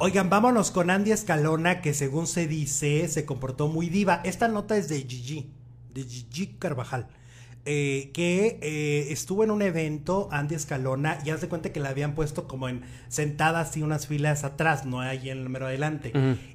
Oigan, vámonos con Andy Escalona, que según se dice, se comportó muy diva. Esta nota es de Gigi, de Gigi Carvajal. Eh, que eh, estuvo en un evento, Andy Escalona, y haz de cuenta que la habían puesto como en sentada así unas filas atrás, no ahí en el número adelante,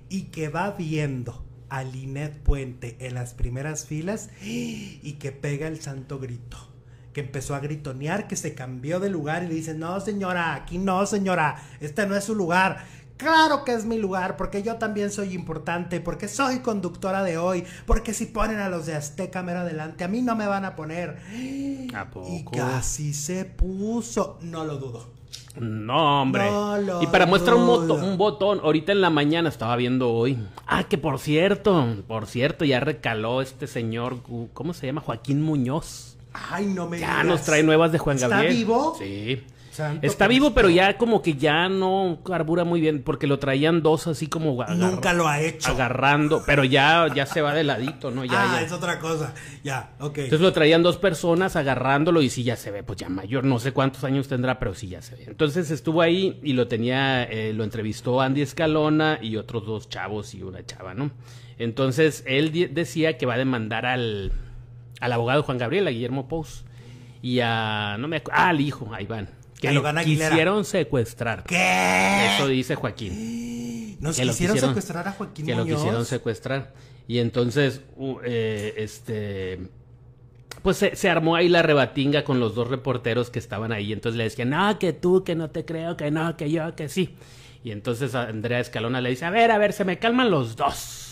y que va viendo a Linet Puente en las primeras filas y que pega el santo grito. Que empezó a gritonear, que se cambió de lugar y le dice: No, señora, aquí no, señora, este no es su lugar Claro que es mi lugar, porque yo también soy importante, porque soy conductora de hoy, porque si ponen a los de Azteca mero adelante, a mí no me van a poner. ¿A poco? Y casi se puso, no lo dudo. No, hombre. No lo y para muestra un, botón, ahorita en la mañana estaba viendo hoy. Ah, que por cierto, por cierto, ya recaló este señor, ¿cómo se llama? Joaquín Muñoz. Ay, no me Ya nos trae nuevas de Juan Gabriel. ¿Está vivo? Sí. Está vivo, pero ya como que ya no carbura muy bien, porque lo traían dos así como Nunca lo ha hecho. Agarrando, pero ya, ya se va de ladito, ¿no? Ya, ah, es otra cosa. Ya, ok. Entonces lo traían dos personas agarrándolo y sí ya se ve, pues ya mayor, no sé cuántos años tendrá, pero sí ya se ve. Entonces estuvo ahí y lo tenía, eh, lo entrevistó Andy Escalona y otros dos chavos y una chava, ¿no? Entonces él decía que va a demandar al, abogado Juan Gabriel, a Guillermo Pous. Y a, no me ah, al hijo, a Iván que lo quisieron secuestrar. Eso dice Joaquín. Nos quisieron, secuestrar a Joaquín Que lo quisieron secuestrar. Y entonces, eh, este pues se, se, armó ahí la rebatinga con los dos reporteros que estaban ahí. Entonces le decían, no, que tú, que no te creo, que no, que yo, que sí. Y entonces Andrea Escalona le dice, a ver, a ver, se me calman los dos.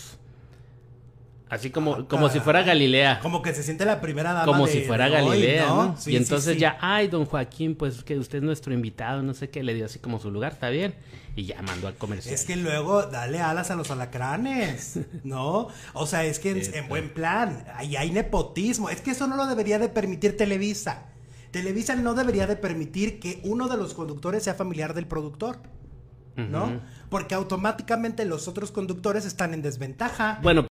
Así como, como si fuera Galilea. Como que se siente la primera dama. Como si fuera Galilea, ¿no? y entonces ya, ay, don Joaquín, pues que usted es nuestro invitado, no sé qué, le dio así como su lugar, está bien. Y ya mandó al comercial. Es que luego dale alas a los alacranes, ¿no? O sea, es que en, buen plan, ahí hay nepotismo. Es que eso no lo debería de permitir Televisa. Televisa no debería de permitir que uno de los conductores sea familiar del productor. ¿No? Porque automáticamente los otros conductores están en desventaja. Bueno,